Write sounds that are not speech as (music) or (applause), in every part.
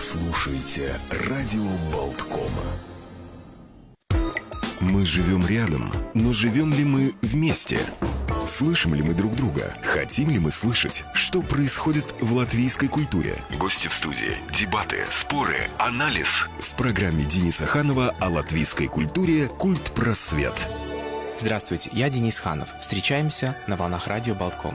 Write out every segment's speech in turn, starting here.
слушаете «Радио Болткома». Мы живем рядом, но живем ли мы вместе? Слышим ли мы друг друга? Хотим ли мы слышать, что происходит в латвийской культуре? Гости в студии, дебаты, споры, анализ. В программе Дениса Ханова о латвийской культуре «Культ просвет». Здравствуйте, я Денис Ханов. Встречаемся на волнах радио «Болтком».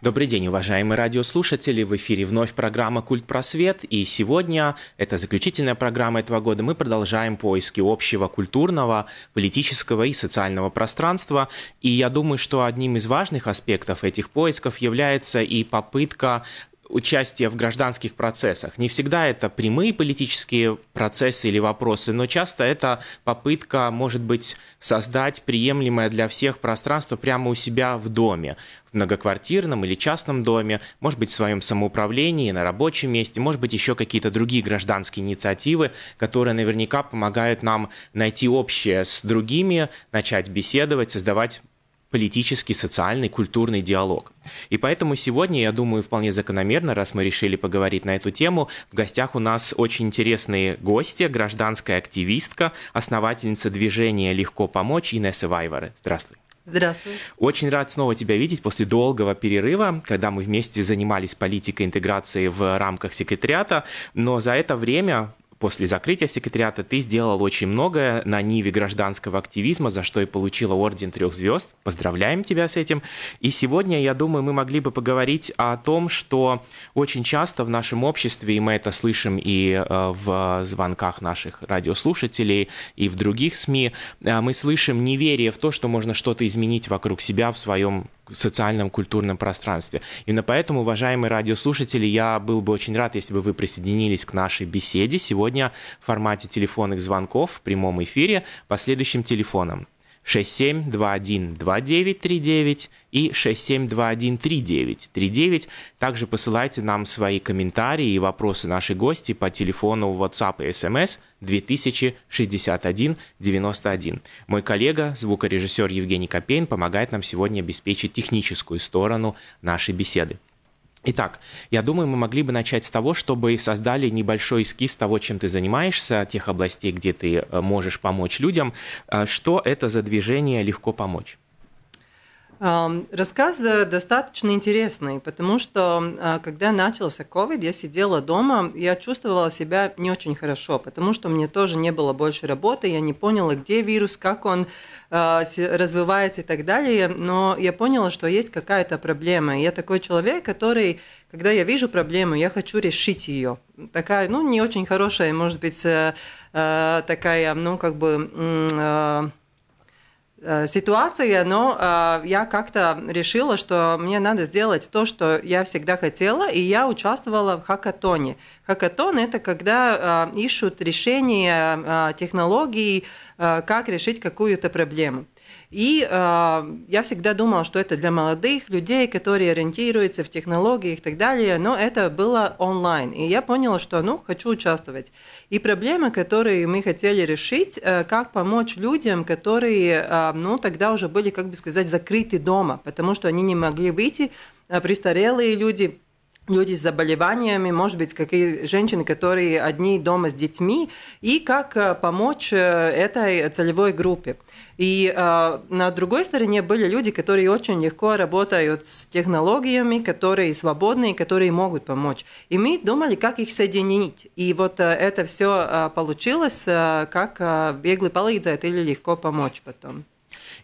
Добрый день, уважаемые радиослушатели. В эфире вновь программа «Культ просвет». И сегодня, это заключительная программа этого года, мы продолжаем поиски общего культурного, политического и социального пространства. И я думаю, что одним из важных аспектов этих поисков является и попытка участие в гражданских процессах. Не всегда это прямые политические процессы или вопросы, но часто это попытка, может быть, создать приемлемое для всех пространство прямо у себя в доме, в многоквартирном или частном доме, может быть, в своем самоуправлении, на рабочем месте, может быть, еще какие-то другие гражданские инициативы, которые наверняка помогают нам найти общее с другими, начать беседовать, создавать политический, социальный, культурный диалог. И поэтому сегодня, я думаю, вполне закономерно, раз мы решили поговорить на эту тему, в гостях у нас очень интересные гости, гражданская активистка, основательница движения «Легко помочь» Инесса Вайвары. Здравствуй. Здравствуй. Очень рад снова тебя видеть после долгого перерыва, когда мы вместе занимались политикой интеграции в рамках секретариата, но за это время после закрытия секретариата ты сделал очень многое на ниве гражданского активизма, за что и получила Орден Трех Звезд. Поздравляем тебя с этим. И сегодня, я думаю, мы могли бы поговорить о том, что очень часто в нашем обществе, и мы это слышим и э, в звонках наших радиослушателей, и в других СМИ, э, мы слышим неверие в то, что можно что-то изменить вокруг себя в своем социальном культурном пространстве. Именно поэтому, уважаемые радиослушатели, я был бы очень рад, если бы вы присоединились к нашей беседе сегодня сегодня в формате телефонных звонков в прямом эфире по следующим телефонам. 67212939 и 67213939. Также посылайте нам свои комментарии и вопросы наши гости по телефону WhatsApp и SMS 206191 Мой коллега, звукорежиссер Евгений Копейн, помогает нам сегодня обеспечить техническую сторону нашей беседы. Итак, я думаю, мы могли бы начать с того, чтобы создали небольшой эскиз того, чем ты занимаешься, тех областей, где ты э, можешь помочь людям. Э, что это за движение «Легко помочь»? Рассказ достаточно интересный, потому что а, когда начался COVID, я сидела дома, я чувствовала себя не очень хорошо, потому что мне тоже не было больше работы, я не поняла, где вирус, как он а, развивается и так далее, но я поняла, что есть какая-то проблема. Я такой человек, который, когда я вижу проблему, я хочу решить ее. Такая, ну, не очень хорошая, может быть, э, э, такая, ну, как бы э, Э, ситуация, но э, я как-то решила, что мне надо сделать то, что я всегда хотела, и я участвовала в хакатоне. Хакатон – это когда э, ищут решения технологий, как решить какую-то проблему. И э, я всегда думала, что это для молодых людей, которые ориентируются в технологиях и так далее, но это было онлайн. И я поняла, что ну, хочу участвовать. И проблемы, которые мы хотели решить, э, как помочь людям, которые э, ну, тогда уже были, как бы сказать, закрыты дома, потому что они не могли выйти, а престарелые люди – люди с заболеваниями, может быть, какие женщины, которые одни дома с детьми, и как э, помочь э, этой целевой группе. И э, на другой стороне были люди, которые очень легко работают с технологиями, которые свободные, которые могут помочь. И мы думали, как их соединить. И вот э, это все э, получилось, э, как э, беглый полицейский или легко помочь потом.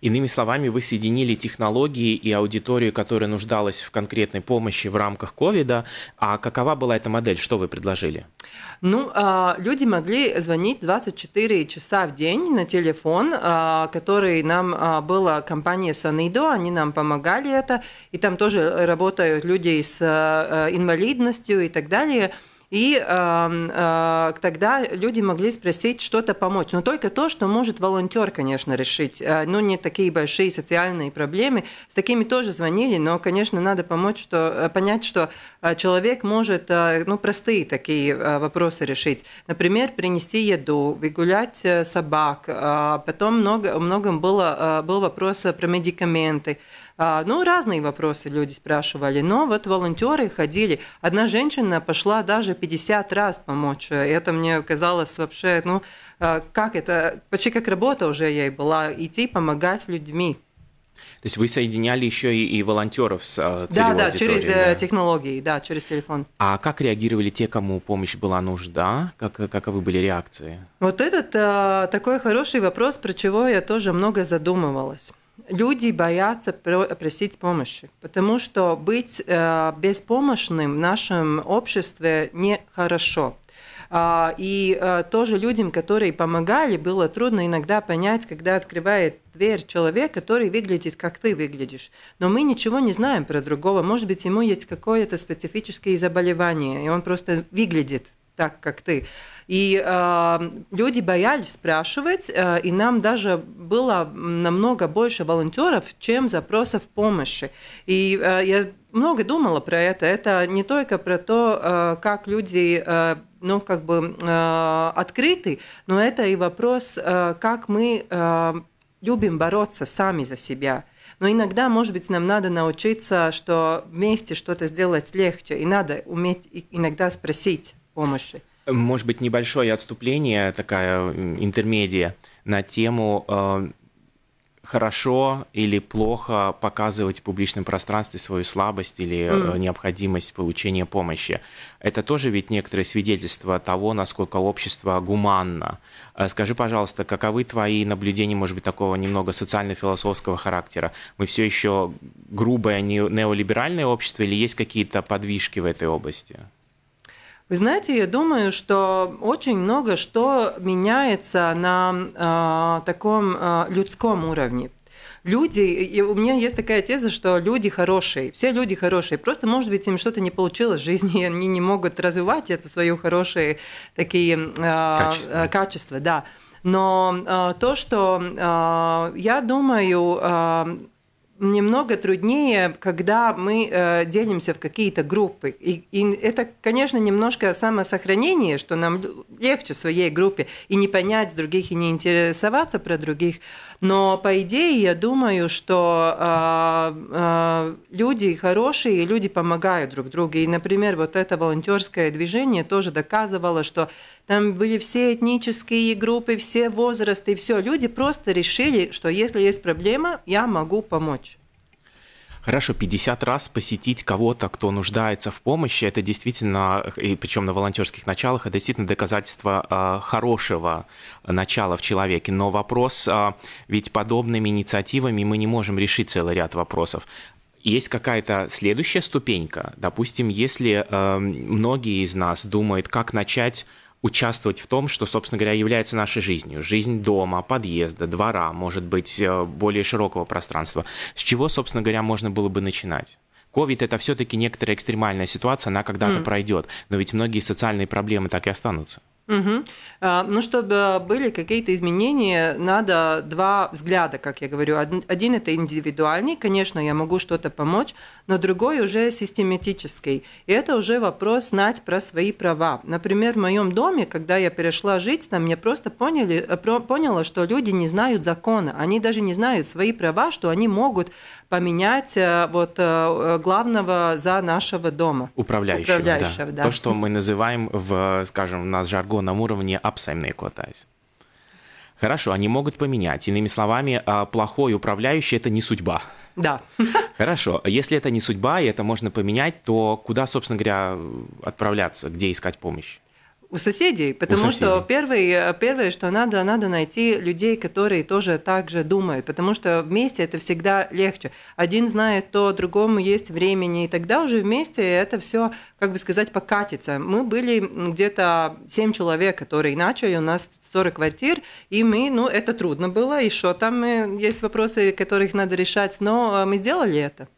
Иными словами, вы соединили технологии и аудиторию, которая нуждалась в конкретной помощи в рамках ковида. А какова была эта модель? Что вы предложили? Ну, а, люди могли звонить 24 часа в день на телефон, а, который нам а, была компания Санидо, они нам помогали это, и там тоже работают люди с инвалидностью и так далее – и э, э, тогда люди могли спросить что-то помочь. Но только то, что может волонтер, конечно, решить. Э, ну, не такие большие социальные проблемы. С такими тоже звонили, но, конечно, надо помочь, что, э, понять, что э, человек может э, ну, простые такие вопросы решить. Например, принести еду, выгулять собак. Потом много, многом было, был вопрос про медикаменты. А, ну, разные вопросы люди спрашивали, но вот волонтеры ходили. Одна женщина пошла даже 50 раз помочь. Это мне казалось вообще, ну, а, как это, почти как работа уже ей была, идти помогать людьми. То есть вы соединяли еще и, и волонтеров с целевой а, Да, да, через э, да? технологии, да, через телефон. А как реагировали те, кому помощь была нужна? Как, каковы были реакции? Вот этот а, такой хороший вопрос, про чего я тоже много задумывалась люди боятся просить помощи, потому что быть э, беспомощным в нашем обществе нехорошо. А, и э, тоже людям, которые помогали, было трудно иногда понять, когда открывает дверь человек, который выглядит, как ты выглядишь. Но мы ничего не знаем про другого. Может быть, ему есть какое-то специфическое заболевание, и он просто выглядит так, как ты. И э, люди боялись спрашивать, э, и нам даже было намного больше волонтеров, чем запросов помощи. И э, я много думала про это. Это не только про то, э, как люди э, ну, как бы э, открыты, но это и вопрос, как мы любим бороться сами за себя. Но иногда, может быть, нам надо научиться, что вместе что-то сделать легче, и надо уметь иногда спросить помощи. Может быть, небольшое отступление, такая интермедия, на тему э, хорошо или плохо показывать в публичном пространстве свою слабость или mm. необходимость получения помощи. Это тоже ведь некоторое свидетельство того, насколько общество гуманно. Э, скажи, пожалуйста, каковы твои наблюдения, может быть, такого немного социально-философского характера? Мы все еще грубое неолиберальное общество или есть какие-то подвижки в этой области? Вы знаете, я думаю, что очень много что меняется на э, таком э, людском уровне. Люди, и у меня есть такая теза, что люди хорошие, все люди хорошие. Просто, может быть, им что-то не получилось в жизни, (laughs) и они не могут развивать это свои хорошие такие э, качества. Э, качества, да. Но э, то, что э, я думаю, э, немного труднее, когда мы э, делимся в какие-то группы. И, и это, конечно, немножко самосохранение, что нам легче в своей группе и не понять других, и не интересоваться про других. Но по идее я думаю, что э, э, люди хорошие, люди помогают друг другу. И, например, вот это волонтерское движение тоже доказывало, что там были все этнические группы, все возрасты, все. Люди просто решили, что если есть проблема, я могу помочь хорошо, 50 раз посетить кого-то, кто нуждается в помощи, это действительно, и причем на волонтерских началах, это действительно доказательство а, хорошего начала в человеке. Но вопрос, а, ведь подобными инициативами мы не можем решить целый ряд вопросов есть какая-то следующая ступенька. Допустим, если э, многие из нас думают, как начать участвовать в том, что, собственно говоря, является нашей жизнью. Жизнь дома, подъезда, двора, может быть, э, более широкого пространства. С чего, собственно говоря, можно было бы начинать? Ковид это все-таки некоторая экстремальная ситуация, она когда-то mm. пройдет. Но ведь многие социальные проблемы так и останутся. Угу. Ну, чтобы были какие-то изменения, надо два взгляда, как я говорю. Один это индивидуальный, конечно, я могу что-то помочь, но другой уже систематический. И это уже вопрос знать про свои права. Например, в моем доме, когда я перешла жить там, я просто поняли, э, поняла, что люди не знают закона, они даже не знают свои права, что они могут поменять э, вот э, главного за нашего дома. Управляющего, управляющего да. да. То, что мы называем в, скажем, в нас жаргон мозгу на уровне апсаймной котайс. Хорошо, они могут поменять. Иными словами, а, плохой управляющий – это не судьба. Да. (laughs) Хорошо. Если это не судьба, и это можно поменять, то куда, собственно говоря, отправляться, где искать помощь? У соседей, потому у соседей. что первое, э, первое, что надо, надо найти людей, которые тоже так же думают, потому что вместе это всегда легче. Один знает то, другому есть времени, и тогда уже вместе это все, как бы сказать, покатится. Мы были где-то 7 человек, которые начали, у нас 40 квартир, и мы, ну, это трудно было, и что там э, есть вопросы, которых надо решать, но э, мы сделали это.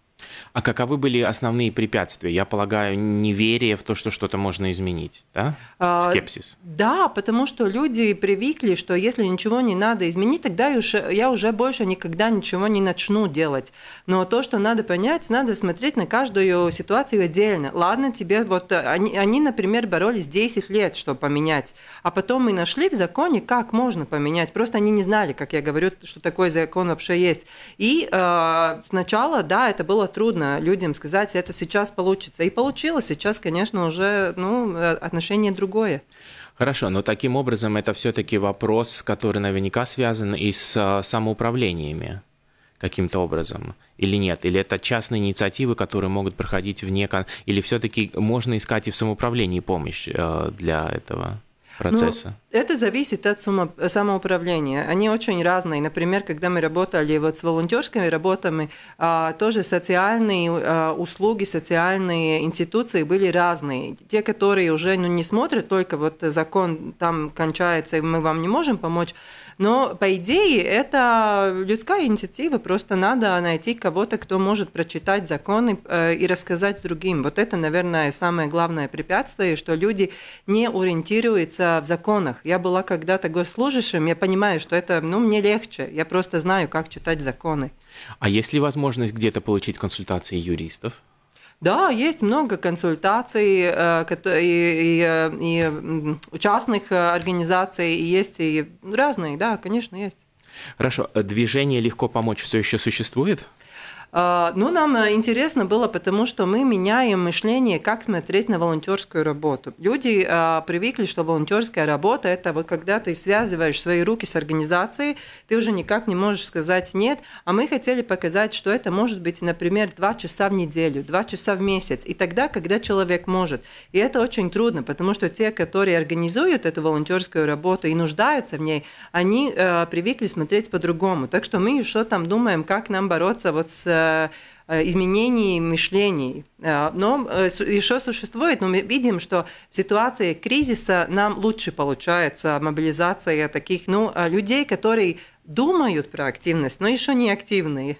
А каковы были основные препятствия? Я полагаю, неверие в то, что что-то можно изменить, да? А, Скепсис. А, да, потому что люди привыкли, что если ничего не надо изменить, тогда я уже больше никогда ничего не начну делать. Но то, что надо понять, надо смотреть на каждую ситуацию отдельно. Ладно, тебе вот э, они, они например, боролись 10 лет, чтобы поменять, а потом мы нашли в законе, как можно поменять. Просто они не знали, как я говорю, что такой закон вообще есть. И э, сначала, да, это было было трудно людям сказать, это сейчас получится. И получилось, сейчас, конечно, уже ну, э, отношение другое. Хорошо, но таким образом это все-таки вопрос, который наверняка связан и с э, самоуправлениями каким-то образом или нет? Или это частные инициативы, которые могут проходить вне... Или все-таки можно искать и в самоуправлении помощь э, для этого? процесса? Ну, это зависит от сумма самоуправления. Они очень разные. Например, когда мы работали вот с волонтерскими работами, а, тоже социальные а, услуги, социальные институции были разные. Те, которые уже ну, не смотрят только вот закон там кончается, и мы вам не можем помочь, но, по идее, это людская инициатива, просто надо найти кого-то, кто может прочитать законы э, и рассказать другим. Вот это, наверное, самое главное препятствие, что люди не ориентируются в законах. Я была когда-то госслужащим, я понимаю, что это, ну, мне легче, я просто знаю, как читать законы. А есть ли возможность где-то получить консультации юристов? Да, есть много консультаций э, и, и, э, и частных э, организаций, и есть и разные, да, конечно, есть. Хорошо, движение легко помочь все еще существует? А, ну, нам э, интересно было, потому что мы меняем мышление, как смотреть на волонтерскую работу. Люди а, привыкли, что волонтерская работа – это вот когда ты связываешь свои руки с организацией, ты уже никак не можешь сказать «нет», а мы хотели показать, что это может быть, например, два часа в неделю, два часа в месяц, и тогда, когда человек может. И это очень трудно, потому что те, которые организуют эту волонтерскую работу и нуждаются в ней, они э, привыкли смотреть по-другому. Так что мы еще там думаем, как нам бороться вот с э, Э, изменений мышлений. Э, но э, еще существует, но мы видим, что в ситуации кризиса нам лучше получается мобилизация таких ну, людей, которые думают про активность, но еще не активные.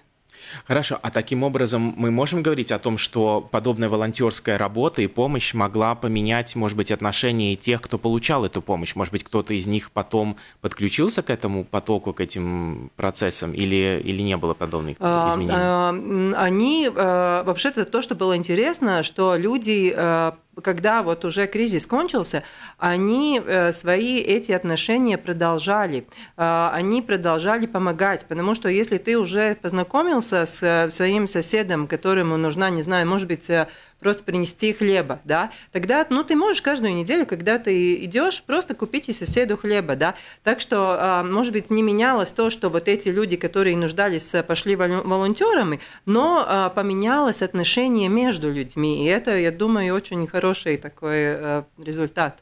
Хорошо, а таким образом мы можем говорить о том, что подобная волонтерская работа и помощь могла поменять, может быть, отношение тех, кто получал эту помощь? Может быть, кто-то из них потом подключился к этому потоку, к этим процессам, или, или не было подобных а, а, изменений? Они, э, вообще-то, то, что было интересно, что люди э, когда вот уже кризис кончился, они э, свои эти отношения продолжали, а, они продолжали помогать, потому что если ты уже познакомился с э, своим соседом, которому нужна, не знаю, может быть, э, просто принести хлеба, да, тогда, ну, ты можешь каждую неделю, когда ты идешь, просто купить и соседу хлеба, да, так что, а, может быть, не менялось то, что вот эти люди, которые нуждались, э, пошли волонтерами, но а, поменялось отношение между людьми, и это, я думаю, очень хороший такой э, результат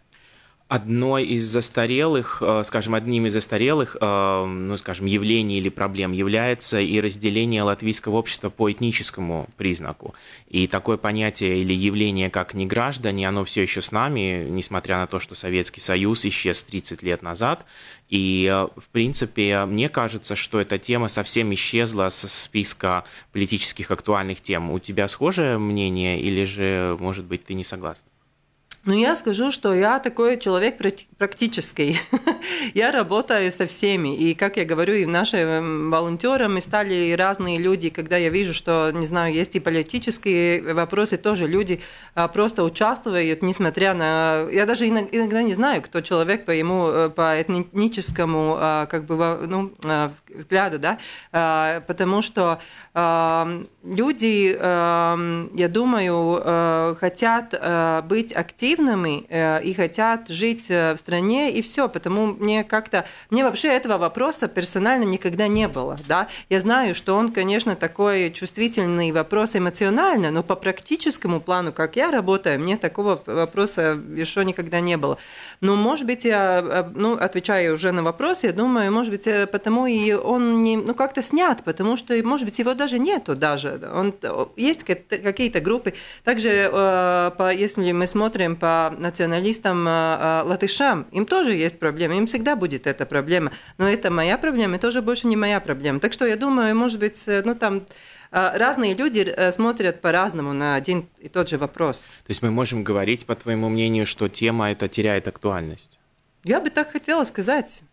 одной из застарелых, э, скажем, одним из застарелых, э, ну, скажем, явлений или проблем является и разделение латвийского общества по этническому признаку. И такое понятие или явление, как неграждане, оно все еще с нами, несмотря на то, что Советский Союз исчез 30 лет назад. И, э, в принципе, мне кажется, что эта тема совсем исчезла со списка политических актуальных тем. У тебя схожее мнение или же, может быть, ты не согласна? Ну я скажу, что я такой человек практический. (laughs) я работаю со всеми. И, как я говорю, и в наши эм, мы стали разные люди. Когда я вижу, что, не знаю, есть и политические вопросы, тоже люди а, просто участвуют, несмотря на... Я даже иногда не знаю, кто человек по ему, э, по этническому а, как бы, ну, а, взгляду, да? Потому что люди, эм, я думаю, э, хотят э, быть активными, консервативными э, и хотят жить э, в стране, и все. Потому мне как-то... Мне вообще этого вопроса персонально никогда не было. Да? Я знаю, что он, конечно, такой чувствительный вопрос эмоционально, но по практическому плану, как я работаю, мне такого вопроса еще никогда не было. Но, может быть, я, э, ну, отвечаю уже на вопрос, я думаю, может быть, э, потому и он не, ну, как-то снят, потому что, может быть, его даже нету даже. Он, есть какие-то группы. Также, если мы смотрим по по националистам-латышам. Э, э, им тоже есть проблемы, им всегда будет эта проблема. Но это моя проблема, это уже больше не моя проблема. Так что я думаю, может быть, э, ну там разные люди смотрят по-разному на один и тот же вопрос. То есть мы можем говорить, по твоему мнению, что тема эта теряет актуальность? Я бы так хотела сказать.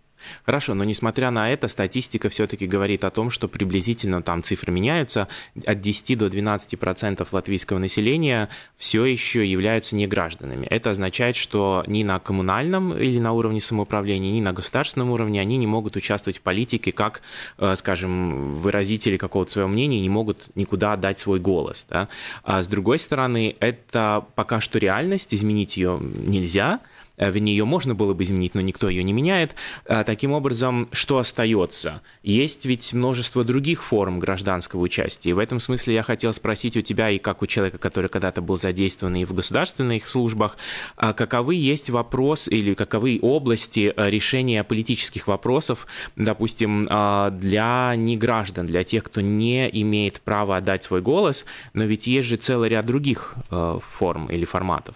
Хорошо, но несмотря на это, статистика все-таки говорит о том, что приблизительно там цифры меняются. От 10 до 12 процентов латвийского населения все еще являются не гражданами. Это означает, что ни на коммунальном или на уровне самоуправления, ни на государственном уровне они не могут участвовать в политике как, э, скажем, выразители какого-то своего мнения, не могут никуда дать свой голос. Да? А с другой стороны, это пока что реальность, изменить ее нельзя – Э, в нее можно было бы изменить, но никто ее не меняет. Э, таким образом, что остается? Есть ведь множество других форм гражданского участия. И в этом смысле я хотел спросить у тебя, и как у человека, который когда-то был задействован и в государственных службах, э, каковы есть вопрос или каковы области решения политических вопросов, допустим, для неграждан, для тех, кто не имеет права отдать свой голос, но ведь есть же целый ряд других форм или форматов.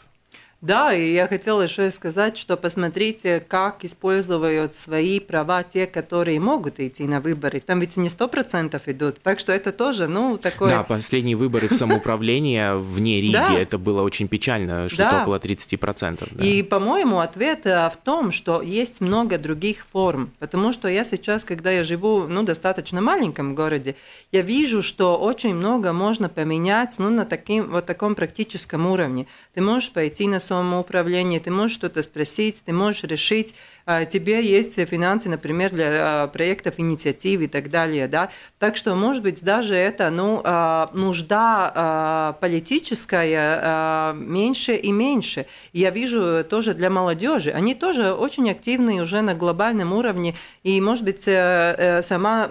Да, и я хотела еще сказать, что посмотрите, как используют свои права те, которые могут идти на выборы. Там ведь не сто процентов идут, так что это тоже, ну, такое... Да, последние выборы в самоуправление вне Риги, это было очень печально, что около 30%. процентов. И, по-моему, ответ э, в том, что есть много других форм, потому что я сейчас, когда я живу, ну, достаточно маленьком городе, я вижу, что очень много можно поменять, ну, на таким, вот таком практическом уровне. Ты можешь пойти на самоуправления, ты можешь что-то спросить, ты можешь решить а, тебе есть финансы, например, для а, проектов, инициатив и так далее, да. Так что, может быть, даже это, ну, а, нужда политическая меньше и меньше. Я вижу э, тоже для молодежи, они тоже очень активны уже на глобальном уровне, и, может быть, э, э, сама,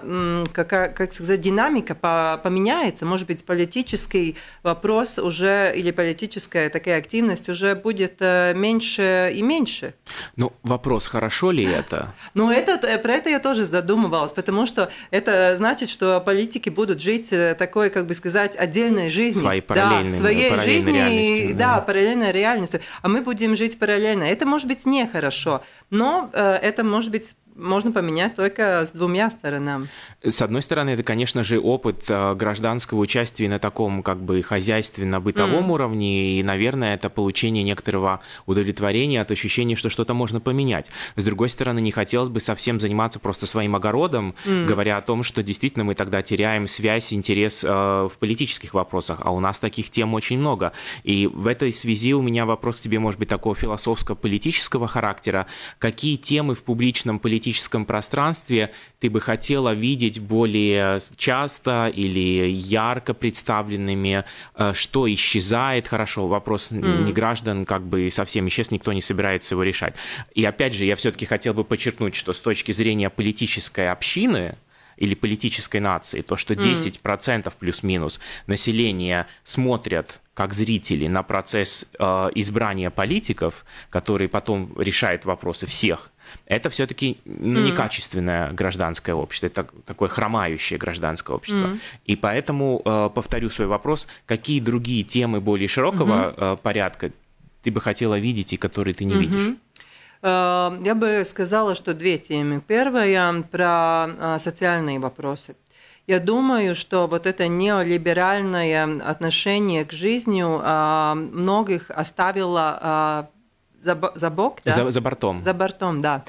как, как сказать, динамика поменяется, может быть, политический вопрос уже или политическая такая активность уже будет меньше и меньше. Ну, вопрос хороший хорошо ли это? Ну, это, э, про это я тоже задумывалась, потому что это значит, что политики будут жить э, такой, как бы сказать, отдельной жизнью. Своей параллельной, да, своей параллельной жизни, реальностью. Да. да, параллельной реальностью. А мы будем жить параллельно. Это может быть нехорошо, но э, это может быть можно поменять только с двумя сторонами. С одной стороны, это, конечно же, опыт э, гражданского участия на таком как бы хозяйственно-бытовом mm. уровне, и, наверное, это получение некоторого удовлетворения от ощущения, что что-то можно поменять. С другой стороны, не хотелось бы совсем заниматься просто своим огородом, mm. говоря о том, что действительно мы тогда теряем связь, интерес э, в политических вопросах, а у нас таких тем очень много. И в этой связи у меня вопрос к тебе, может быть, такого философско-политического характера. Какие темы в публичном политическом политическом пространстве ты бы хотела видеть более часто или ярко представленными, э, что исчезает, хорошо, вопрос mm. не граждан как бы совсем исчез, никто не собирается его решать. И опять же, я все-таки хотел бы подчеркнуть, что с точки зрения политической общины, или политической нации, то, что 10% плюс-минус населения смотрят как зрители на процесс э, избрания политиков, который потом решает вопросы всех, это все-таки ну, mm. некачественное гражданское общество, это такое хромающее гражданское общество. И поэтому э, повторю свой вопрос, какие другие темы более широкого э, порядка ты бы хотела видеть и которые ты не видишь? Э, я бы сказала, что две темы. Первая про э, социальные вопросы. Я думаю, что вот это неолиберальное отношение к жизни э, многих оставило за, за бок, да? за, за бортом. За бортом, да.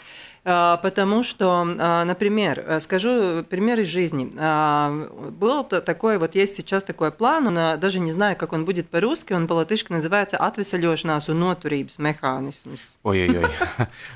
А, потому что, а, например, э, скажу пример из жизни. А, был такой, вот есть сейчас такой план, он даже не знаю, как он будет по-русски, он по-латышски называется «Atvesaļošanās un noturības mehānisms». Ой-ой-ой.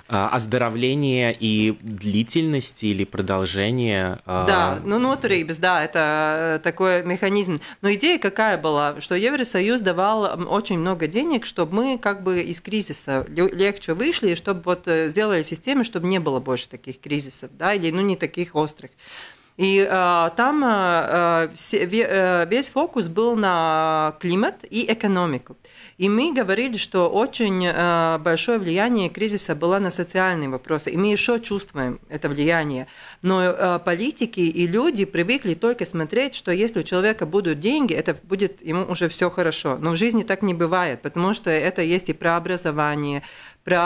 Оздоровление и длительность или продолжение? Да, ну noturības, да, это э, такой механизм. Но идея какая была, что Евросоюз давал очень много денег, чтобы мы как бы из кризиса легче вышли, и чтобы вот э, сделали систему, чтобы не было больше таких кризисов, да, или ну не таких острых. И э, там э, э все, э, весь фокус был на климат и экономику. И мы говорили, что очень э, большое влияние кризиса было на социальные вопросы. И мы еще чувствуем это влияние. Но э, политики и люди привыкли только смотреть, что если у человека будут деньги, это будет ему уже все хорошо. Но в жизни так не бывает, потому что это есть и про образование, про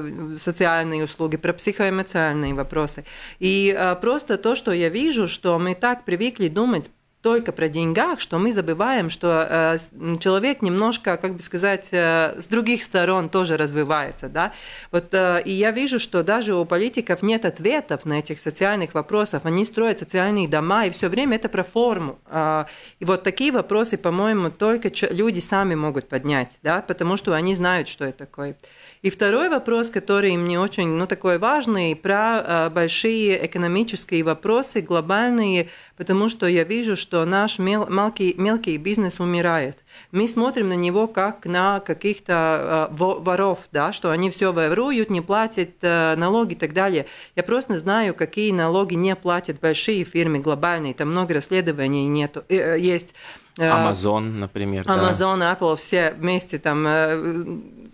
э, социальные услуги, про психоэмоциональные вопросы. И э, просто то, что я вижу, что мы так привыкли думать только про деньгах, что мы забываем, что э, человек немножко, как бы сказать, э, с других сторон тоже развивается, да. Вот э, и я вижу, что даже у политиков нет ответов на этих социальных вопросов. Они строят социальные дома и все время это про форму. Э, и вот такие вопросы, по-моему, только люди сами могут поднять, да, потому что они знают, что это такое. И второй вопрос, который мне очень, ну, такой важный, про э, большие экономические вопросы, глобальные потому что я вижу, что наш мел, мелкий, мелкий бизнес умирает. Мы смотрим на него как на каких-то э, воров, да, что они все воруют, не платят э, налоги и так далее. Я просто знаю, какие налоги не платят большие фирмы глобальные, там много расследований нету, э, э есть. Э, Amazon, например. Amazon, да. Apple, все вместе там э,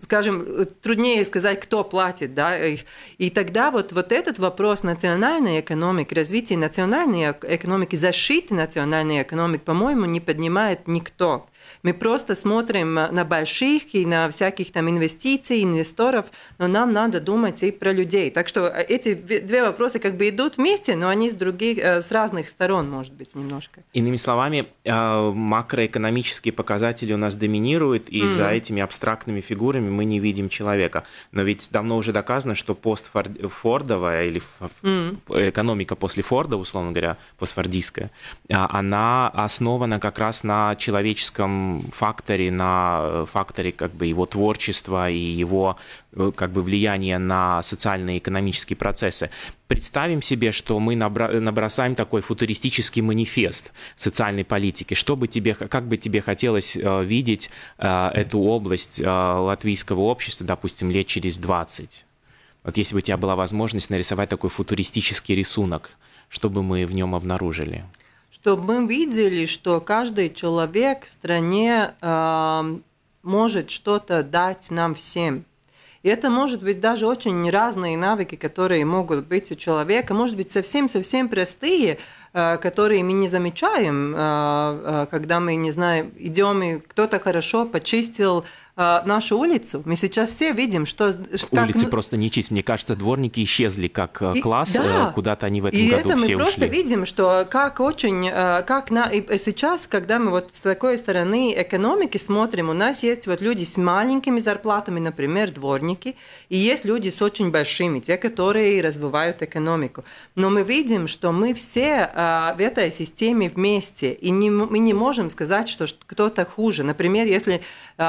скажем, труднее сказать, кто платит, да, и, и тогда вот, вот этот вопрос национальной экономики, развития национальной экономики, защиты национальной экономики, по-моему, не поднимает никто. Мы просто смотрим э, на больших и на всяких там инвестиций, инвесторов, но нам надо думать и про людей. Так что э, эти две вопросы как бы идут вместе, но они с других, э, с разных сторон, может быть, немножко. Иными словами, макроэкономические показатели у нас доминируют, и mm. -hmm. за этими абстрактными фигурами мы не видим человека. Но ведь давно уже доказано, что постфордовая или mm. -hmm. экономика после Форда, условно говоря, постфордистская, а, она основана как раз на человеческом факторе, на э, факторе как бы его творчества и его э, как бы влияние на социальные и экономические процессы. Представим себе, что мы набра- набросаем такой футуристический манифест социальной политики. Что бы тебе, как бы тебе хотелось э, видеть э, эту область э, латвийского общества, допустим, лет через 20? Вот если бы у тебя была возможность нарисовать такой футуристический рисунок, что бы мы в нем обнаружили? чтобы мы видели, что каждый человек в стране э, может что-то дать нам всем. И это может быть даже очень разные навыки, которые могут быть у человека, может быть совсем-совсем простые, а, которые мы не замечаем, а, когда мы, не знаю, идем и кто-то хорошо почистил э, нашу улицу. Мы сейчас все видим, что... что Улицы просто не чист. Мне кажется, дворники исчезли как э, и, класс, да. Э, куда-то они в этом и году это все ушли. И это мы просто видим, что как очень... Э, как на... И сейчас, когда мы вот с такой стороны экономики смотрим, у нас есть вот люди с маленькими зарплатами, например, дворники, и есть люди с очень большими, те, которые развивают экономику. Но мы видим, что мы все в этой системе вместе, и не, мы не можем сказать, что кто-то хуже. Например, если э,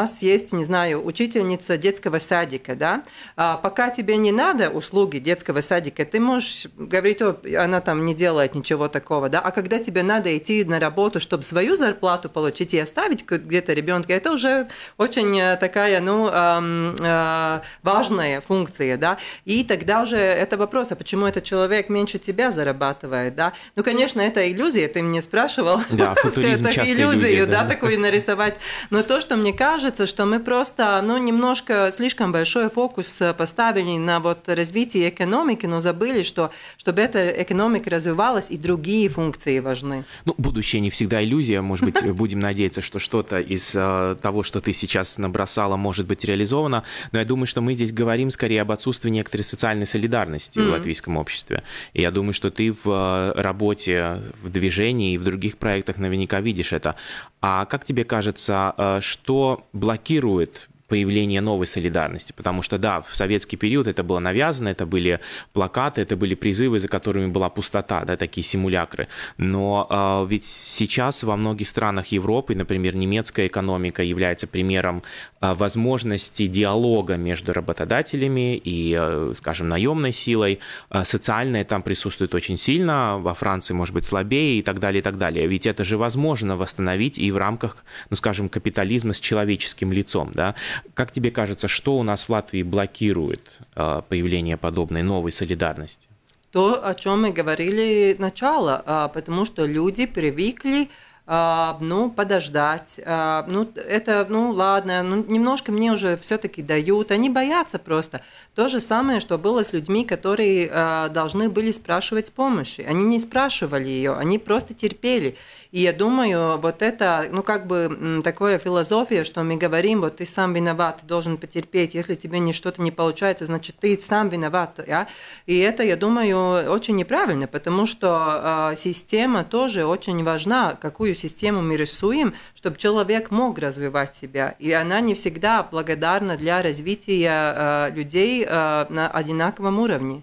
нас есть, не знаю, учительница детского садика, да, а пока тебе не надо услуги детского садика, ты можешь говорить, О, она там не делает ничего такого, да, а когда тебе надо идти на работу, чтобы свою зарплату получить и оставить где-то ребенка, это уже очень э, такая, ну, э, важная функция, да, и тогда уже это вопрос, а почему этот человек меньше тебя зарабатывает, да, ну, конечно, это иллюзия, ты мне спрашивал, да, футуризм (laughs) иллюзию, иллюзия, да, да, такую нарисовать, но то, что мне кажется, кажется, что мы просто, ну, немножко слишком большой фокус э, поставили на вот развитие экономики, но забыли, что чтобы эта экономика развивалась, и другие функции важны. Ну, будущее не всегда иллюзия, может быть, (laughs) будем надеяться, что что-то из э, того, что ты сейчас набросала, может быть реализовано, но я думаю, что мы здесь говорим скорее об отсутствии некоторой социальной солидарности в латвийском обществе. И я думаю, что ты в э, работе, в движении и в других проектах наверняка видишь это. А как тебе кажется, что блокирует появление новой солидарности. Потому что, да, в советский период это было навязано, это были плакаты, это были призывы, за которыми была пустота, да, такие симулякры. Но э, ведь сейчас во многих странах Европы, например, немецкая экономика является примером а, возможности диалога между работодателями и, э, скажем, наемной силой. А, социальное там присутствует очень сильно, во Франции, может быть, слабее и так далее, и так далее. Ведь это же возможно восстановить и в рамках, ну, скажем, капитализма с человеческим лицом, да? Как тебе кажется, что у нас в Латвии блокирует а, появление подобной новой солидарности? То, о чем мы говорили начало, потому что люди привыкли а, ну, подождать, а, ну, это, ну, ладно, ну, немножко мне уже все-таки дают, они боятся просто. То же самое, что было с людьми, которые а, должны были спрашивать помощи. Они не спрашивали ее, они просто терпели. И я думаю, вот это, ну, как бы такая философия, что мы говорим, вот ты сам виноват, ты должен потерпеть, если тебе не что-то не получается, значит, ты сам виноват, да? И это, я думаю, очень неправильно, потому что э, система тоже очень важна, какую систему мы рисуем, чтобы человек мог развивать себя. И она не всегда благодарна для развития э, людей э, на одинаковом уровне.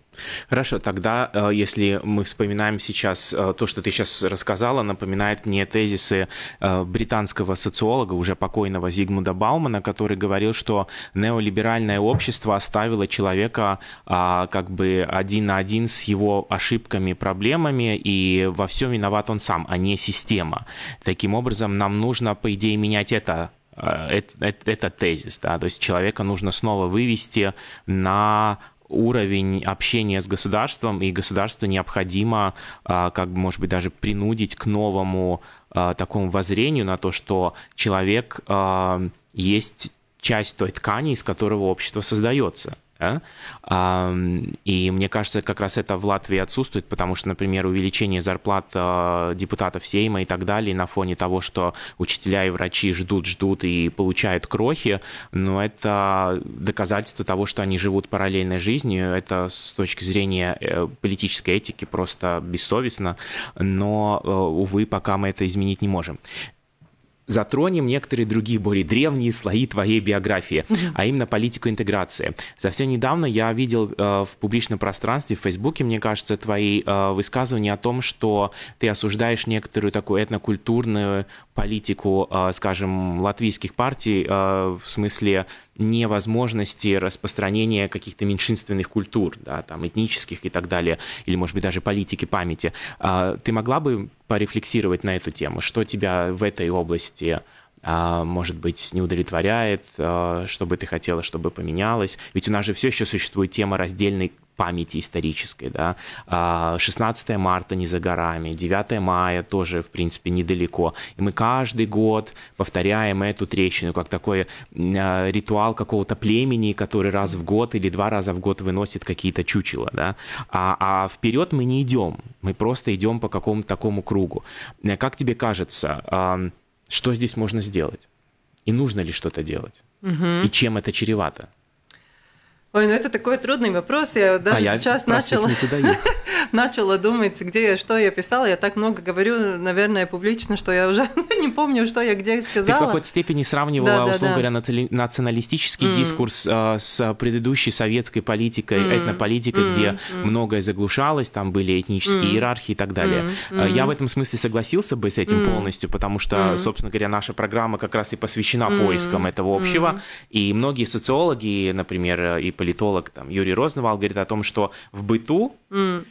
Хорошо, тогда, э, если мы вспоминаем сейчас э, то, что ты сейчас рассказала, напоминает мне тезисы э, британского социолога, уже покойного Зигмунда Баумана, который говорил, что неолиберальное общество оставило человека а, как бы один на один с его ошибками, проблемами, и во всем виноват он сам, а не система. Таким образом, нам нужно, по идее, менять это это, это, это тезис, да, то есть человека нужно снова вывести на уровень общения с государством, и государство необходимо, а, как бы, может быть, даже принудить к новому а, такому воззрению на то, что человек а, есть часть той ткани, из которого общество создается. Да? И мне кажется, как раз это в Латвии отсутствует, потому что, например, увеличение зарплат а, депутатов Сейма и так далее на фоне того, что учителя и врачи ждут, ждут и получают крохи, но это доказательство того, что они живут параллельной жизнью. Это с точки зрения э, политической этики просто бессовестно, но, э, увы, пока мы это изменить не можем затронем некоторые другие, более древние слои твоей биографии, а именно политику интеграции. Совсем недавно я видел э, в публичном пространстве, в Фейсбуке, мне кажется, твои э, высказывания о том, что ты осуждаешь некоторую такую этнокультурную политику, э, скажем, латвийских партий, в смысле невозможности распространения каких-то меньшинственных культур, да, там, этнических и так далее, или, может быть, даже политики памяти. А ты могла бы порефлексировать на эту тему? Что тебя в этой области а, может быть, не удовлетворяет, а, что бы ты хотела, чтобы поменялось. Ведь у нас же все еще существует тема раздельной памяти исторической, да, 16 а, марта не за горами, 9 мая тоже, в принципе, недалеко. И мы каждый год повторяем эту трещину, как такой а, ритуал какого-то племени, который раз в год или два раза в год выносит какие-то чучела, да, а, а вперед мы не идем, мы просто идем по какому-то такому кругу. А как тебе кажется, что здесь можно сделать? И нужно ли что-то делать? Угу. И чем это чревато? Ой, ну это такой трудный вопрос. Я а даже а я сейчас начала, (laughs) начала думать, где я, что я писала. Я так много говорю, наверное, публично, что я уже (laughs) не помню, что я где сказала. Ты в какой-то степени сравнивала, да, да, условно да. говоря, националистический mm. дискурс э, с предыдущей советской политикой, mm. этнополитикой, mm. где mm. многое заглушалось, там были этнические mm. иерархии и так далее. Mm. Mm. Я в этом смысле согласился бы с этим mm. полностью, потому что, mm. собственно говоря, наша программа как раз и посвящена mm. поискам этого общего. Mm. И многие социологи, например, и политики, политолог там, Юрий Розновал говорит о том, что в быту mm.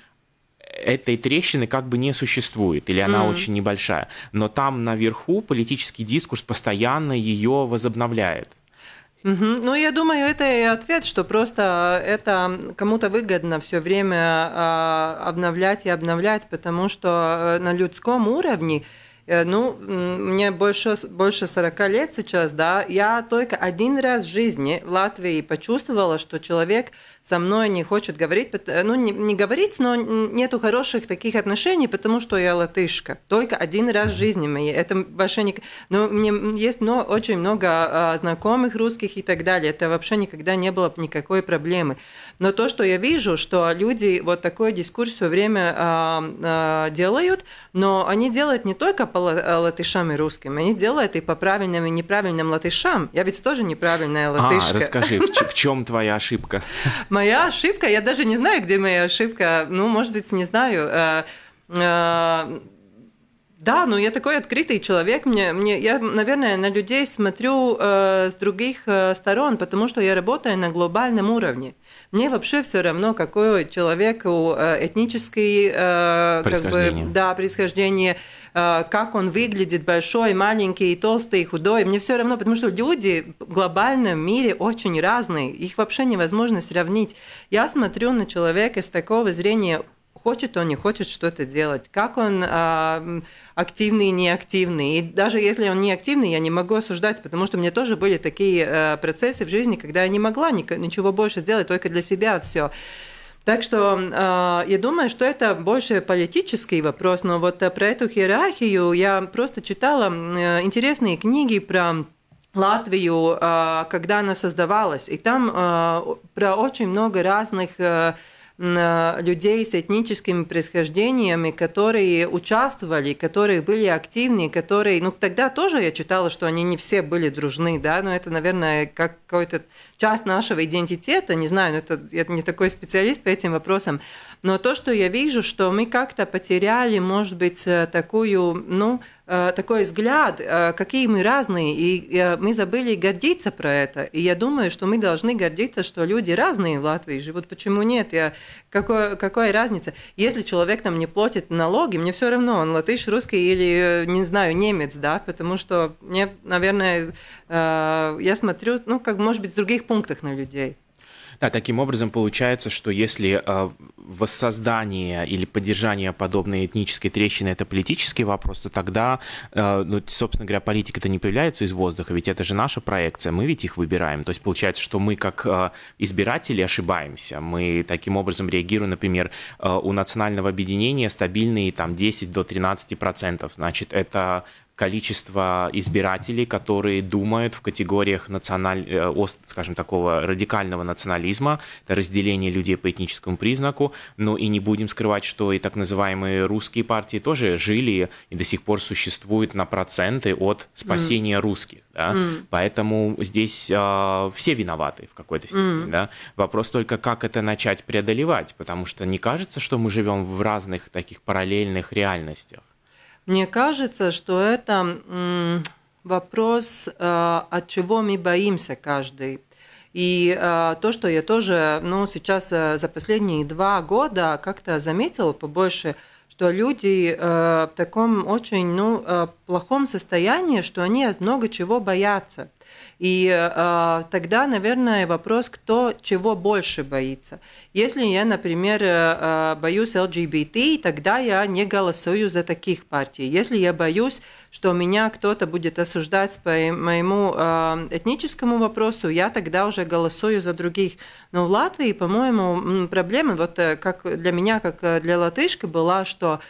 этой трещины как бы не существует, или она mm. очень небольшая. Но там наверху политический дискурс постоянно ее возобновляет. Ну, я думаю, это и ответ, что просто это кому-то выгодно все время а, обновлять и обновлять, потому что э, на людском уровне Э, ну, мне больше, больше 40 лет сейчас, да, я только один раз в жизни в Латвии почувствовала, что человек со мной не хочет говорить, э, ну не, не говорить, но нету хороших таких отношений, потому что я латышка. Только один раз в жизни моей. Это вообще не... Но мне есть но, очень много а, знакомых русских и так далее. Это вообще никогда не было никакой проблемы. Но то, что я вижу, что люди вот такой дискурс все время а, а, делают, но они делают не только по э, латышам и русским, они делают и по правильным и неправильным латышам. Я ведь тоже неправильная а, латышка. А, расскажи, в чем твоя ошибка? (laughs) моя ошибка, я даже не знаю, где моя ошибка, ну, может быть, не знаю. Э, э, да, ну я такой открытый человек, мне, мне, я, наверное, на людей смотрю э, с других э, сторон, потому что я работаю на глобальном уровне. Мне вообще все равно, какой человеку э, этнический, э, как бы, да, происхождение Э, как он выглядит, большой, маленький, толстый, худой, мне все равно, потому что люди в глобальном мире очень разные, их вообще невозможно сравнить. Я смотрю на человека с такого зрения, хочет он, не хочет что-то делать, как он э, активный, неактивный. И даже если он неактивный, я не могу осуждать, потому что у меня тоже были такие э, процессы в жизни, когда я не могла ни ничего больше сделать, только для себя все. Так что э, я думаю, что это больше политический вопрос, но вот э, про эту иерархию я просто читала э, интересные книги про Латвию, а, когда она создавалась, и там а, про очень много разных э, Э, людей с этническими происхождениями, которые участвовали, которые были активны, которые, ну, тогда тоже я читала, что они не все были дружны, да, но это, наверное, как какой-то часть нашего идентитета, не знаю, но это, я не такой специалист по этим вопросам, но то, что я вижу, что мы как-то потеряли, может быть, э, такую, ну, э, такой взгляд, э, какие мы разные, и мы забыли гордиться про это. И я думаю, что мы должны гордиться, что люди разные в Латвии живут. Почему нет? Я, какой, какая разница? Если человек там не платит налоги, мне все равно, он латыш, русский или, не знаю, немец, да, потому что мне, наверное, я смотрю, ну, как, может быть, с других пунктах на людей. Да, таким образом получается, что если э, воссоздание или поддержание подобной этнической трещины это политический вопрос, то тогда, э, ну, собственно говоря, политика-то не появляется из воздуха, ведь это же наша проекция, мы ведь их выбираем. То есть получается, что мы как э, избиратели ошибаемся. Мы таким образом реагируем, например, э, у национального объединения стабильные там 10 до 13 процентов. Значит, это количество избирателей, которые думают в категориях националь... Э, скажем, такого радикального национализма, это разделение людей по этническому признаку, но и не будем скрывать, что и так называемые русские партии тоже жили и до сих пор существуют на проценты от спасения mm. русских. Да? Mm. Поэтому здесь э, все виноваты в какой-то степени. Mm. Да? Вопрос только, как это начать преодолевать, потому что не кажется, что мы живем в разных таких параллельных реальностях. Мне кажется, что это вопрос, э, от чего мы боимся каждый. И э, то, что я тоже, ну, сейчас э, за последние два года как-то заметила побольше, что люди в таком очень, ну, плохом состоянии, что они от много чего боятся. И э, тогда, наверное, вопрос, кто чего больше боится. Если я, например, э, э боюсь ЛГБТ, тогда я не голосую за таких партий. Если я боюсь, что меня кто-то будет осуждать по моему э, этническому вопросу, я тогда уже голосую за других. Но в Латвии, по-моему, проблема, вот э, как для меня, как э, для латышки была, что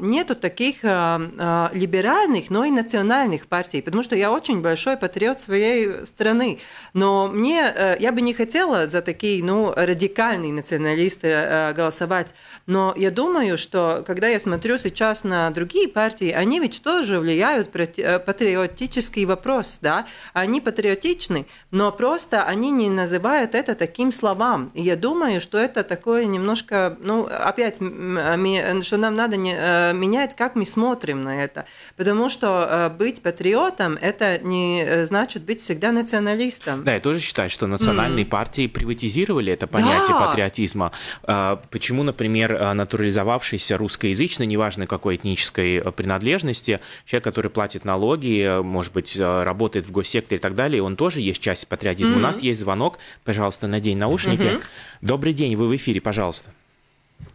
нету таких либеральных, но и национальных партий, потому что я очень большой патриот вперед своей страны. Но мне, э, я бы не хотела за такие, ну, радикальные националисты э, голосовать, но я думаю, что когда я смотрю сейчас на другие партии, они ведь тоже влияют на э, патриотический вопрос, да, они патриотичны, но просто они не называют это таким словам. И я думаю, что это такое немножко, ну, опять, что нам надо менять, как мы смотрим на это. Потому что быть патриотом – это не значит, значит быть всегда националистом. Да, я тоже считаю, что национальные mm. партии приватизировали это понятие да. патриотизма. А, почему, например, а, натурализовавшийся русскоязычный, неважно какой этнической э, принадлежности, человек, который платит налоги, э, может быть, э, работает в госсекторе и так далее, он тоже есть часть патриотизма. Mm-hmm. У нас есть звонок, пожалуйста, надень наушники. Mm-hmm. Добрый день, вы в эфире, пожалуйста.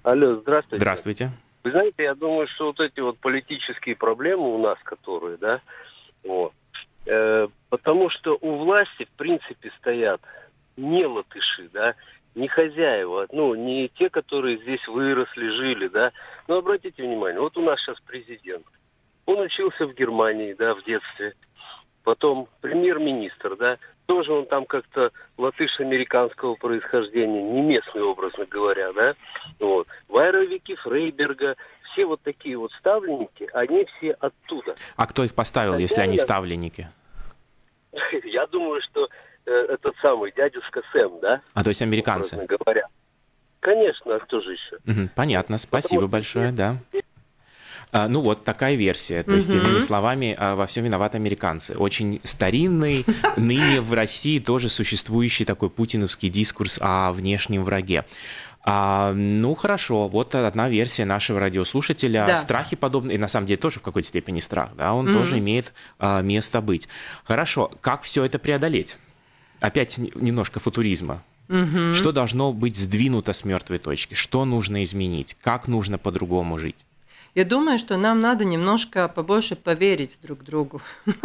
Алло, здравствуйте. Здравствуйте. Вы знаете, я думаю, что вот эти вот политические проблемы у нас, которые, да, вот, Э, потому что у власти, в принципе, стоят не латыши, да, не хозяева, ну, не те, которые здесь выросли, жили, да. Но обратите внимание, вот у нас сейчас президент. Он учился в Германии, да, в детстве. Потом премьер-министр, да, тоже он там как-то латыш-американского происхождения, не местный, образно говоря, да. Вот. Вайровики, Фрейберга, все вот такие вот ставленники, они все оттуда. А кто их поставил, Хотя если они ставленники? (laughs) Я думаю, что э, этот самый дядюшка Сэм, да? А то есть американцы? говоря. Конечно, а кто же еще? понятно, спасибо Потому большое, да. А, ну вот такая версия, то есть иными словами, а, во всем виноваты американцы. Очень старинный, ныне в России тоже существующий такой путиновский дискурс о внешнем враге. А, ну хорошо, вот одна версия нашего радиослушателя. Да. Страхи подобные, на самом деле тоже в какой-то степени страх, да, он mm-hmm. тоже имеет а, место быть. Хорошо, как все это преодолеть? Опять немножко футуризма. mm Что должно быть сдвинуто с мертвой точки? Что нужно изменить? Как нужно по-другому жить? Я думаю, что нам надо немножко побольше поверить друг другу. (laughs)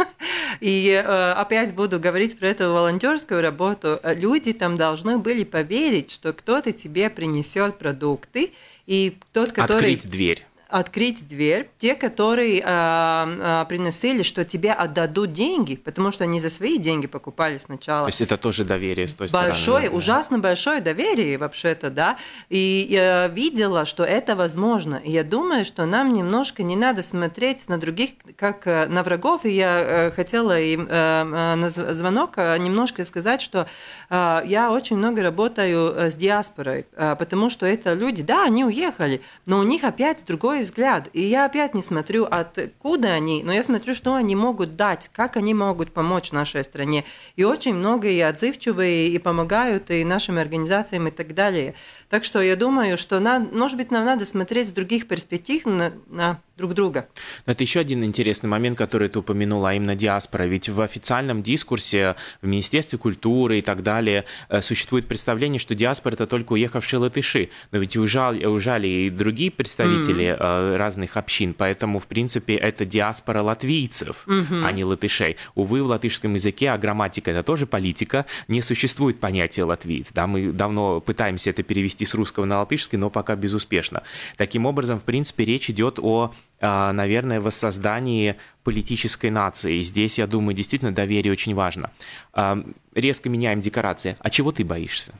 И э, опять буду говорить про эту волонтерскую работу. Люди там должны были поверить, что кто-то тебе принесет продукты, и тот, который... Открыть дверь открыть дверь, те, которые э, приносили, что тебе отдадут деньги, потому что они за свои деньги покупали сначала. То есть это тоже доверие с той большое, стороны. Большое, ужасно большое доверие вообще-то, да. И я видела, что это возможно. И я думаю, что нам немножко не надо смотреть на других как э, на врагов. И я э, хотела им э, э на звонок немножко сказать, что э, я очень много работаю с диаспорой, э, потому что это люди, да, они уехали, но у них опять другое взгляд. И я опять не смотрю, откуда они, но я смотрю, что они могут дать, как они могут помочь нашей стране. И очень многие отзывчивые и помогают и нашим организациям и так далее. Так что я думаю, что, надо, может быть, нам надо смотреть с других перспектив на, на друг друга. Но это еще один интересный момент, который ты упомянула, а именно диаспора. Ведь в официальном дискурсе, в Министерстве культуры и так далее э, существует представление, что диаспора это только уехавшие латыши. Но ведь уезжали, уезжали и другие представители mm разных общин, поэтому, в принципе, это диаспора латвийцев, mm-hmm. а не латышей. Увы, в латышском языке, а грамматика это тоже политика, не существует понятия латвиец. Да, мы давно пытаемся это перевести перевести с русского на латышский, но пока безуспешно. Таким образом, в принципе, речь идет о, а, наверное, воссоздании политической нации. И здесь, я думаю, действительно доверие очень важно. А, резко меняем декорации. А чего ты боишься?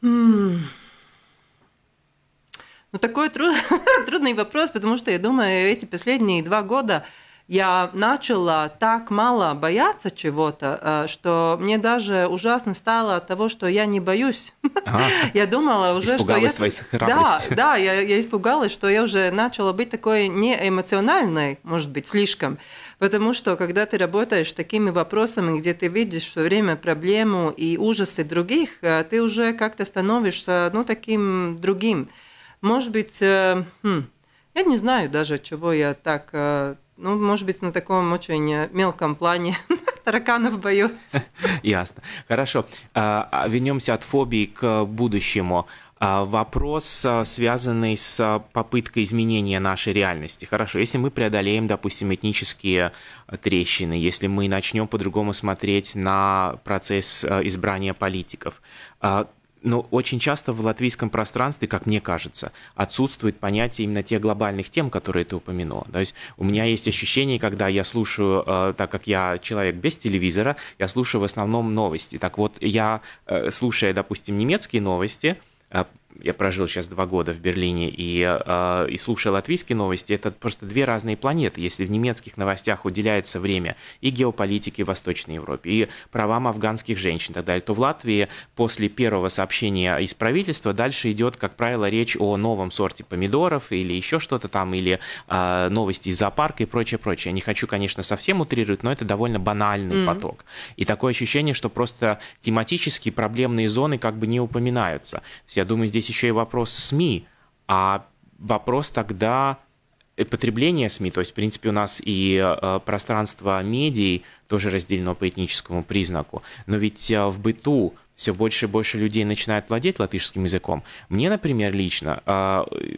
Ну, такой труд... (laughs) трудный вопрос, потому что, я думаю, эти последние два года я начала так мало бояться чего-то, э, что мне даже ужасно стало от того, что я не боюсь. Ага. (laughs) Я думала уже, испугалась что я... своей храбрости. (laughs) Да, да, я, я испугалась, что я уже начала быть такой неэмоциональной, может быть, слишком. Потому что, когда ты работаешь с такими вопросами, где ты видишь все время проблему и ужасы других, э, ты уже как-то становишься, ну, таким другим. Может быть, э, хм, я не знаю даже, чего я так ну, может быть, на таком очень э, мелком плане (laughs) тараканов боюсь. (laughs) Ясно. Хорошо. А, а вернемся от фобии к будущему. А, вопрос, э, связанный с э, попыткой изменения нашей реальности. Хорошо, если мы преодолеем, допустим, этнические трещины, если мы начнем по-другому смотреть на процесс избрания политиков, но очень часто в латвийском пространстве, как мне кажется, отсутствует понятие именно тех глобальных тем, которые ты упомянула. То есть у меня есть ощущение, когда я слушаю, э, так как я человек без телевизора, я слушаю в основном новости. Так вот, я, э, слушая, допустим, немецкие новости, э, я прожил сейчас два года в Берлине и, э, и слушал латвийские новости, это просто две разные планеты. Если в немецких новостях уделяется время и геополитике в Восточной Европе, и правам афганских женщин и так далее, то в Латвии после первого сообщения из правительства дальше идет, как правило, речь о новом сорте помидоров или еще что-то там, или э, новости из зоопарка и прочее, прочее. Не хочу, конечно, совсем утрировать, но это довольно банальный mm-hmm. поток. И такое ощущение, что просто тематически проблемные зоны как бы не упоминаются. я думаю, здесь здесь еще и вопрос СМИ, а вопрос тогда э, потребления СМИ, то есть, в принципе, у нас и э, пространство медий тоже разделено по этническому признаку, но ведь э, в быту все больше и больше людей начинают владеть латышским языком. Мне, например, лично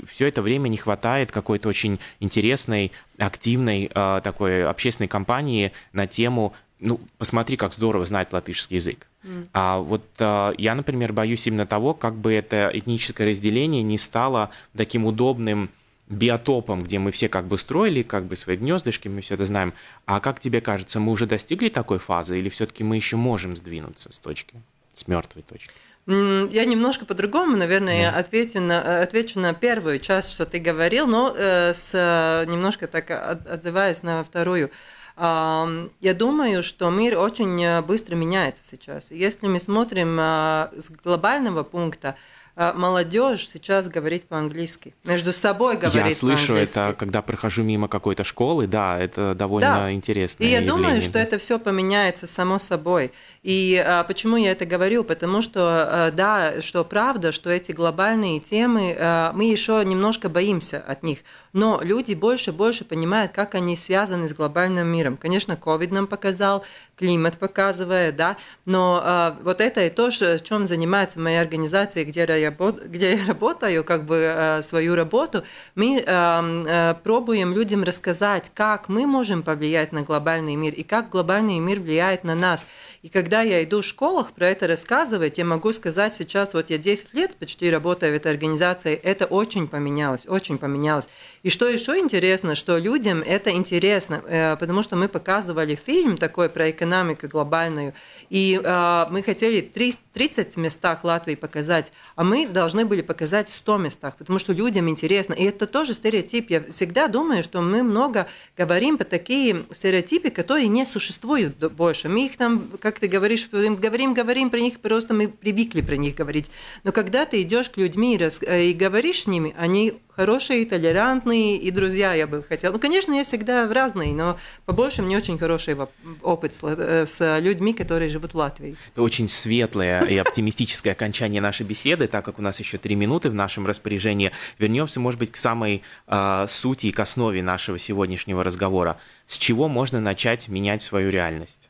все это время не хватает какой-то очень интересной, активной такой общественной кампании на тему ну, посмотри, как здорово знать латышский язык. Mm. А вот а, я, например, боюсь именно того, как бы это этническое разделение не стало таким удобным биотопом, где мы все как бы строили, как бы свои гнездышки, мы все это знаем. А как тебе кажется, мы уже достигли такой фазы, или все-таки мы еще можем сдвинуться с точки, с мертвой точки? Я немножко по-другому, наверное, да. отвечу, на, э, отвечу на первую часть, что ты говорил, но э, с, э, немножко так от, отзываясь на вторую. Э, я думаю, что мир очень э, быстро меняется сейчас. Если мы смотрим э, с глобального пункта, а молодежь сейчас говорит по-английски. Между собой говорит по-английски. Я слышу это, когда прохожу мимо какой-то школы, да, это довольно да. интересно. И я явление. думаю, что это все поменяется само собой. И а, почему я это говорю? Потому что, а, да, что правда, что эти глобальные темы, а, мы еще немножко боимся от них, но люди больше и больше понимают, как они связаны с глобальным миром. Конечно, COVID нам показал, климат показывает, да, но э, вот это и то, чем занимается моя организация, где я, где я работаю, как бы э, свою работу, мы э, э, пробуем людям рассказать, как мы можем повлиять на глобальный мир и как глобальный мир влияет на нас. И когда я иду в школах про это рассказывать, я могу сказать сейчас, вот я 10 лет почти работаю в этой организации, это очень поменялось, очень поменялось. И что еще интересно, что людям это интересно, э, потому что мы показывали фильм такой про экономику глобальную, и э, мы хотели 30 местах Латвии показать, а мы должны были показать 100 местах, потому что людям интересно. И это тоже стереотип. Я всегда думаю, что мы много говорим по такие стереотипы, которые не существуют больше. Мы их там как как ты говоришь, говорим, говорим про них, просто мы привыкли про них говорить. Но когда ты идешь к людям и, рас, э, и говоришь с ними, они хорошие, толерантные и друзья, я бы хотела. Ну, конечно, я всегда в разные, но побольше мне очень хороший опыт с, э, с людьми, которые живут в Латвии. Это очень светлое и оптимистическое окончание нашей беседы, так как у нас еще три минуты в нашем распоряжении. Вернемся, может быть, к самой э, сути и к основе нашего сегодняшнего разговора. С чего можно начать менять свою реальность?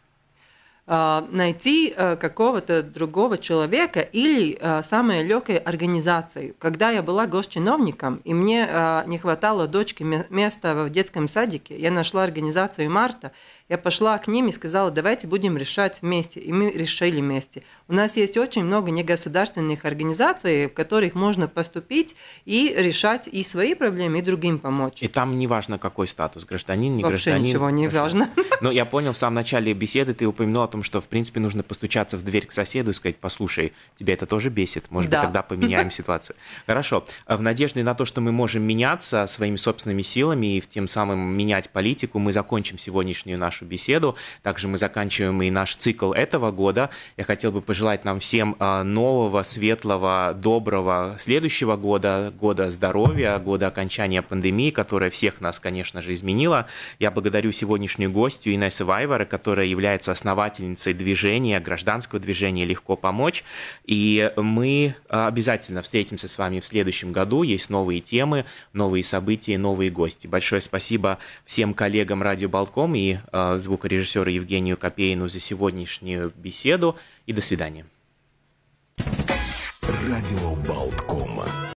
Э, найти э, какого-то другого человека или э, самая легкая организацию. Когда я была госчиновником, и мне не хватало дочки места в детском садике, я нашла организацию «Марта», я пошла к ним и сказала, давайте будем решать вместе. И мы решили вместе. У нас есть очень много негосударственных организаций, в которых можно поступить и решать и свои проблемы, и другим помочь. И там не важно, какой статус, гражданин, не Вообще гражданин. Вообще ничего не важно. Но я понял, в самом начале беседы ты упомянул о том, что, в принципе, нужно постучаться в дверь к соседу и сказать, послушай, тебя это тоже бесит, может да. быть, тогда поменяем ситуацию. (laughs) Хорошо. А в надежде на то, что мы можем меняться своими собственными силами и тем самым менять политику, мы закончим сегодняшнюю нашу беседу. Также мы заканчиваем и наш цикл этого года. Я хотел бы пожелать нам всем а, нового, светлого, доброго следующего года, года здоровья, года окончания пандемии, которая всех нас, конечно же, изменила. Я благодарю сегодняшнюю гостью Инессу Вайвера, которая является основателем деятельницей движения, гражданского движения легко помочь. И мы э, обязательно встретимся с вами в следующем году. Есть новые темы, новые события, новые гости. Большое спасибо всем коллегам Радио Болтком и э, звукорежиссеру Евгению Копейну за сегодняшнюю беседу. И до свидания. Радио Болткома.